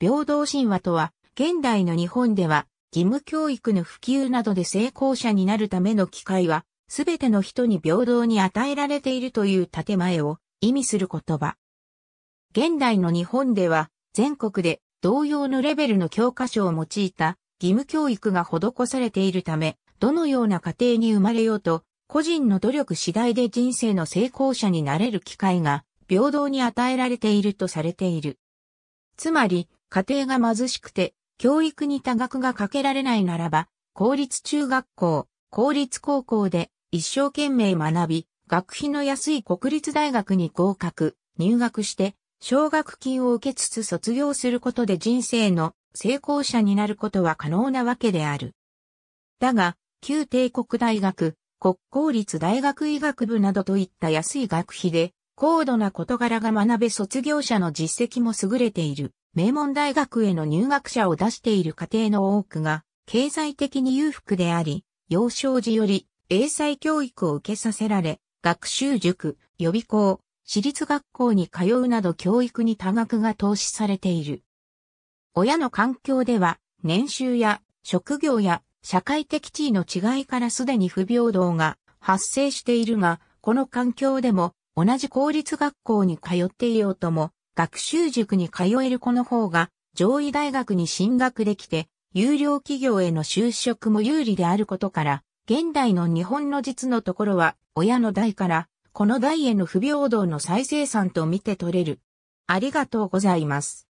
平等神話とは、現代の日本では、義務教育の普及などで成功者になるための機会は、すべての人に平等に与えられているという建前を意味する言葉。現代の日本では、全国で同様のレベルの教科書を用いた義務教育が施されているため、どのような家庭に生まれようと、個人の努力次第で人生の成功者になれる機会が平等に与えられているとされている。つまり、家庭が貧しくて、教育に多額がかけられないならば、公立中学校、公立高校で一生懸命学び、学費の安い国立大学に合格、入学して、奨学金を受けつつ卒業することで人生の成功者になることは可能なわけである。だが、旧帝国大学、国公立大学医学部などといった安い学費で、高度な事柄が学べ卒業者の実績も優れている。名門大学への入学者を出している家庭の多くが、経済的に裕福であり、幼少時より英才教育を受けさせられ、学習塾、予備校、私立学校に通うなど教育に多額が投資されている。親の環境では、年収や職業や社会的地位の違いからすでに不平等が発生しているが、この環境でも同じ公立学校に通っていようとも、学習塾に通える子の方が上位大学に進学できて、有料企業への就職も有利であることから、現代の日本の実のところは、親の代から、この代への不平等の再生産と見て取れる。ありがとうございます。